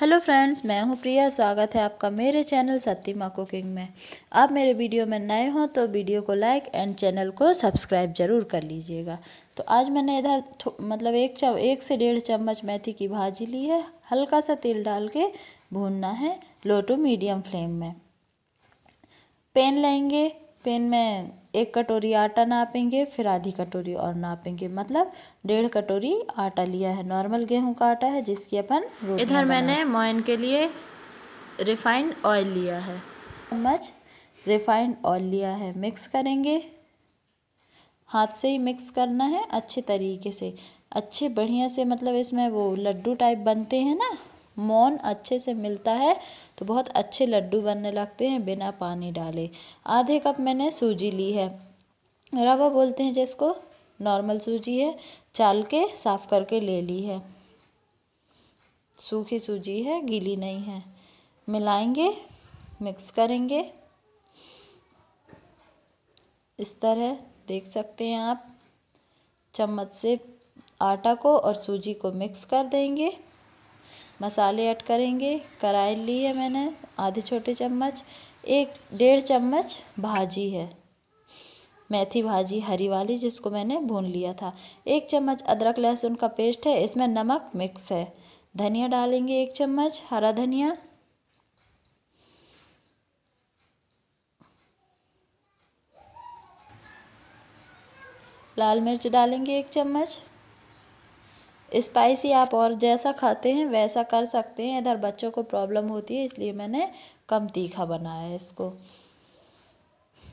hello friends मैं हूं प्रिया स्वागत है आपका मेरे चैनल सत्यमा कुकिंग में आप मेरे वीडियो में नए हो तो वीडियो को लाइक एंड चैनल को सब्सक्राइब ज़रूर कर लीजिएगा तो आज मैंने इधर मतलब एक चम एक से डेढ़ चम्मच मेथी की भाजी ली है हल्का सा तेल डाल के भूनना है लो टू मीडियम फ्लेम में पेन लेंगे पेन में एक कटोरी आटा नापेंगे फिर आधी कटोरी और नापेंगे मतलब डेढ़ कटोरी आटा लिया है नॉर्मल गेहूं का आटा है जिसकी अपन इधर मैंने मोइन के लिए रिफाइंड ऑयल लिया है चम्मच रिफाइंड ऑयल लिया है मिक्स करेंगे हाथ से ही मिक्स करना है अच्छे तरीके से अच्छे बढ़िया से मतलब इसमें वो लड्डू टाइप बनते हैं ना मौन अच्छे से मिलता है तो बहुत अच्छे लड्डू बनने लगते हैं बिना पानी डाले आधे कप मैंने सूजी ली है रवा बोलते हैं जिसको नॉर्मल सूजी है चाल के साफ़ करके ले ली है सूखी सूजी है गीली नहीं है मिलाएंगे मिक्स करेंगे इस तरह देख सकते हैं आप चम्मच से आटा को और सूजी को मिक्स कर देंगे मसाले ऐड करेंगे कराई ली है मैंने आधे छोटे चम्मच एक डेढ़ चम्मच भाजी है मेथी भाजी हरी वाली जिसको मैंने भून लिया था एक चम्मच अदरक लहसुन का पेस्ट है इसमें नमक मिक्स है धनिया डालेंगे एक चम्मच हरा धनिया लाल मिर्च डालेंगे एक चम्मच स्पाइसी आप और जैसा खाते हैं वैसा कर सकते हैं इधर बच्चों को प्रॉब्लम होती है इसलिए मैंने कम तीखा बनाया है इसको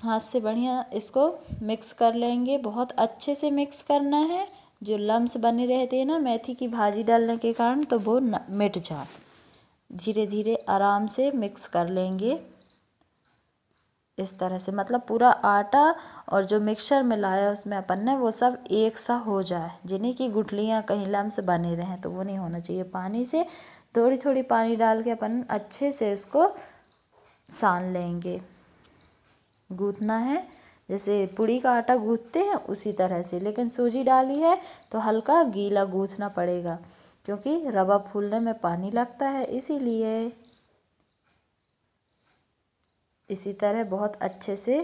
हाथ से बढ़िया इसको मिक्स कर लेंगे बहुत अच्छे से मिक्स करना है जो लम्स बने रहते हैं ना मेथी की भाजी डालने के कारण तो वो मिट जाए धीरे धीरे आराम से मिक्स कर लेंगे इस तरह से मतलब पूरा आटा और जो मिक्सचर मिलाया उसमें अपन ने वो सब एक सा हो जाए जिन्हें कि गुठलियाँ कहीं लम्स बने रहें तो वो नहीं होना चाहिए पानी से थोड़ी थोड़ी पानी डाल के अपन अच्छे से इसको सान लेंगे गूँथना है जैसे पूड़ी का आटा गूँथते हैं उसी तरह से लेकिन सूजी डाली है तो हल्का गीला गूँथना पड़ेगा क्योंकि रवा फूलने में पानी लगता है इसीलिए इसी तरह बहुत अच्छे से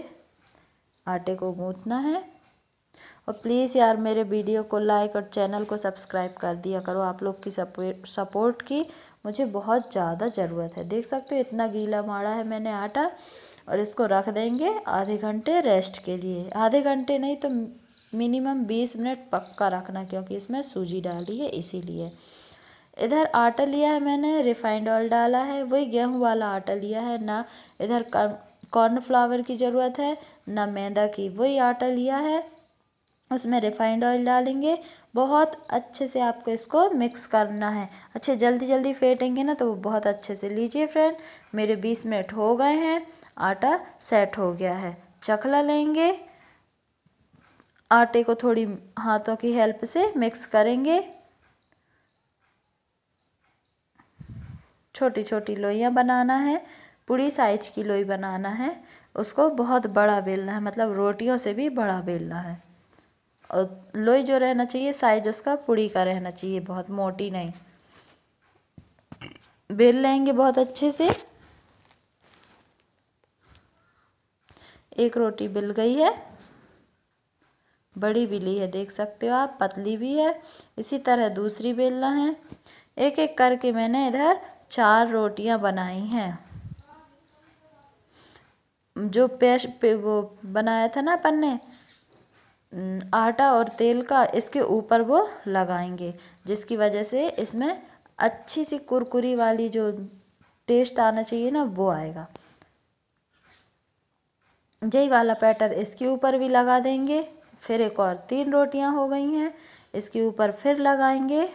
आटे को गूँथना है और प्लीज़ यार मेरे वीडियो को लाइक और चैनल को सब्सक्राइब कर दिया करो आप लोग की सपोर्ट की मुझे बहुत ज़्यादा ज़रूरत है देख सकते हो इतना गीला माड़ा है मैंने आटा और इसको रख देंगे आधे घंटे रेस्ट के लिए आधे घंटे नहीं तो मिनिमम बीस मिनट पक्का रखना क्योंकि इसमें सूजी डाली है इसीलिए इधर आटा लिया है मैंने रिफाइंड ऑयल डाला है वही गेहूं वाला आटा लिया है ना इधर कॉर्नफ्लावर की ज़रूरत है ना मैदा की वही आटा लिया है उसमें रिफाइंड ऑयल डालेंगे बहुत अच्छे से आपको इसको मिक्स करना है अच्छे जल्दी जल्दी फेंटेंगे ना तो वो बहुत अच्छे से लीजिए फ्रेंड मेरे बीस मिनट हो गए हैं आटा सेट हो गया है चखला लेंगे आटे को थोड़ी हाथों की हेल्प से मिक्स करेंगे छोटी छोटी लोइयाँ बनाना है पूरी साइज की लोई बनाना है उसको बहुत बड़ा बेलना है मतलब रोटियों से भी बड़ा बेलना है और लोई जो रहना चाहिए साइज उसका पूरी का रहना चाहिए बहुत मोटी नहीं बेल लेंगे बहुत अच्छे से एक रोटी बिल गई है बड़ी बिली है देख सकते हो आप पतली भी है इसी तरह दूसरी बेलना है एक एक करके मैंने इधर चार रोटियां बनाई हैं जो पेश पे वो बनाया था ना अपन ने आटा और तेल का इसके ऊपर वो लगाएंगे जिसकी वजह से इसमें अच्छी सी कुरकुरी वाली जो टेस्ट आना चाहिए ना वो आएगा यही वाला पैटर इसके ऊपर भी लगा देंगे फिर एक और तीन रोटियां हो गई हैं इसके ऊपर फिर लगाएंगे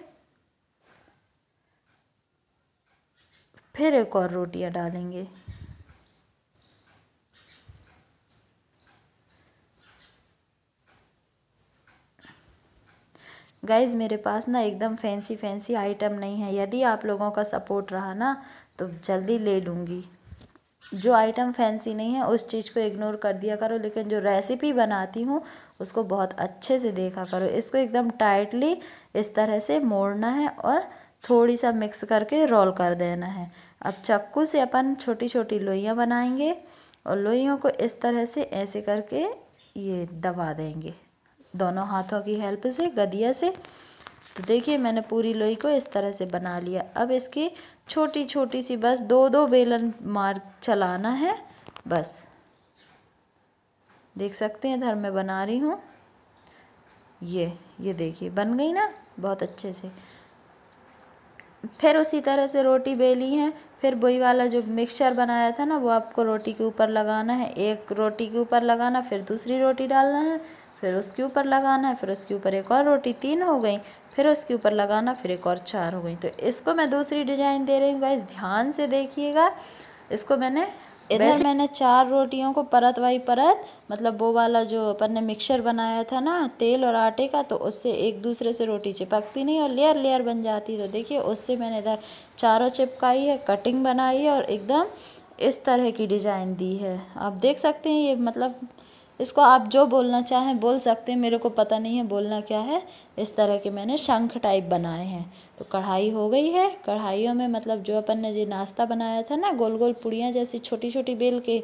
फिर एक और रोटियां डालेंगे गाइज मेरे पास ना एकदम फैंसी फैंसी आइटम नहीं है यदि आप लोगों का सपोर्ट रहा ना तो जल्दी ले लूँगी जो आइटम फैंसी नहीं है उस चीज़ को इग्नोर कर दिया करो लेकिन जो रेसिपी बनाती हूँ उसको बहुत अच्छे से देखा करो इसको एकदम टाइटली इस तरह से मोड़ना है और थोड़ी सा मिक्स करके रोल कर देना है अब चक्कू से अपन छोटी छोटी लोइयाँ बनाएंगे और लोइयों को इस तरह से ऐसे करके ये दबा देंगे दोनों हाथों की हेल्प से गदिया से तो देखिए मैंने पूरी लोई को इस तरह से बना लिया अब इसकी छोटी छोटी सी बस दो दो बेलन मार चलाना है बस देख सकते हैं इधर मैं बना रही हूँ ये ये देखिए बन गई ना बहुत अच्छे से फिर उसी तरह से रोटी बेली है फिर बोई वाला जो मिक्सचर बनाया था ना वो आपको रोटी के ऊपर लगाना है एक रोटी के ऊपर लगाना फिर दूसरी रोटी डालना है फिर उसके ऊपर लगाना है फिर उसके ऊपर एक और रोटी तीन हो गई फिर उसके ऊपर लगाना फिर एक और चार हो गई तो इसको मैं दूसरी डिजाइन दे रही हूँ गाइस ध्यान से देखिएगा इसको मैंने इधर मैंने चार रोटियों को परत वाई परत मतलब वो वाला जो अपन ने मिक्सर बनाया था ना तेल और आटे का तो उससे एक दूसरे से रोटी चिपकती नहीं और लेयर लेयर बन जाती तो देखिए उससे मैंने इधर चारों चिपकाई है कटिंग बनाई है और एकदम इस तरह की डिज़ाइन दी है आप देख सकते हैं ये मतलब इसको आप जो बोलना चाहें बोल सकते हैं मेरे को पता नहीं है बोलना क्या है इस तरह के मैंने शंख टाइप बनाए हैं तो कढ़ाई हो गई है कढ़ाइयों में मतलब जो अपन ने जो नाश्ता बनाया था ना गोल गोल पुड़ियाँ जैसी छोटी छोटी बेल के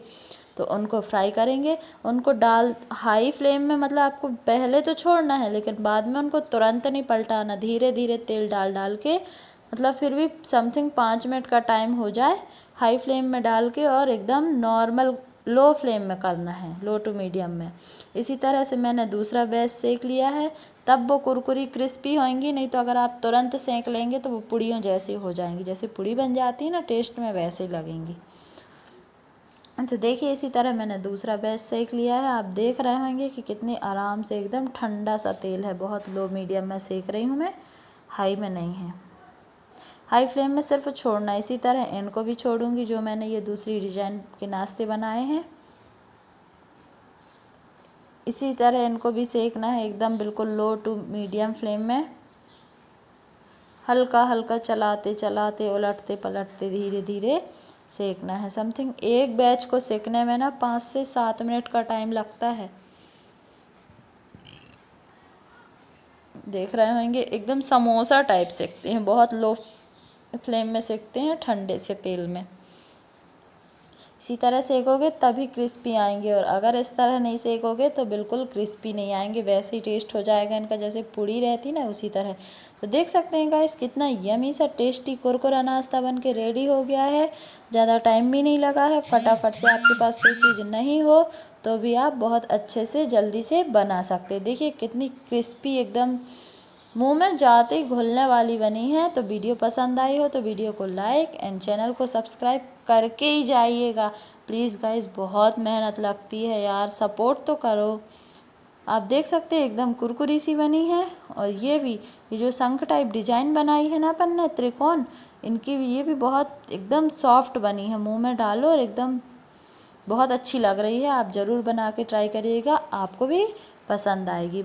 तो उनको फ्राई करेंगे उनको डाल हाई फ्लेम में मतलब आपको पहले तो छोड़ना है लेकिन बाद में उनको तुरंत नहीं पलटाना धीरे धीरे तेल डाल डाल के मतलब फिर भी समथिंग पाँच मिनट का टाइम हो जाए हाई फ्लेम में डाल के और एकदम नॉर्मल लो फ्लेम में करना है लो टू मीडियम में इसी तरह से मैंने दूसरा बैच सेक लिया है तब वो कुरकुरी क्रिस्पी होंगी नहीं तो अगर आप तुरंत सेक लेंगे तो वो पुड़ियों जैसी हो जाएंगी जैसे पुड़ी बन जाती है ना टेस्ट में वैसे लगेंगी तो देखिए इसी तरह मैंने दूसरा बैच सेक लिया है आप देख रहे होंगे कि कितने आराम से एकदम ठंडा सा तेल है बहुत लो मीडियम में सेक रही हूँ मैं हाई में नहीं है हाई फ्लेम में सिर्फ छोड़ना इसी तरह इनको भी छोड़ूंगी जो मैंने ये दूसरी डिजाइन के नाश्ते बनाए हैं इसी तरह इनको भी सेकना है एकदम बिल्कुल लो टू मीडियम फ्लेम में हल्का हल्का चलाते चलाते उलटते पलटते धीरे धीरे सेकना है समथिंग एक बैच को सेकने में ना पाँच से सात मिनट का टाइम लगता है देख रहे होंगे एकदम समोसा टाइप सेकते हैं बहुत लो फ्लेम में सेकते हैं ठंडे से तेल में इसी तरह सेकोगे तभी क्रिस्पी आएंगे और अगर इस तरह नहीं सेकोगे तो बिल्कुल क्रिस्पी नहीं आएंगे वैसे ही टेस्ट हो जाएगा इनका जैसे पूड़ी रहती ना उसी तरह तो देख सकते हैं गाइस कितना यमी सा टेस्टी कुरकुरा नाश्ता बन के रेडी हो गया है ज़्यादा टाइम भी नहीं लगा है फटाफट से आपके पास कोई चीज़ नहीं हो तो भी आप बहुत अच्छे से जल्दी से बना सकते देखिए कितनी क्रिस्पी एकदम मुंह में जाते ही घुलने वाली बनी है तो वीडियो पसंद आई हो तो वीडियो को लाइक एंड चैनल को सब्सक्राइब करके ही जाइएगा प्लीज़ गाइस बहुत मेहनत लगती है यार सपोर्ट तो करो आप देख सकते हैं एकदम कुरकुरी सी बनी है और ये भी ये जो शंख टाइप डिजाइन बनाई है ना अपन ने त्रिकोण इनकी भी ये भी बहुत एकदम सॉफ्ट बनी है मुंह में डालो और एकदम बहुत अच्छी लग रही है आप ज़रूर बना के ट्राई करिएगा आपको भी पसंद आएगी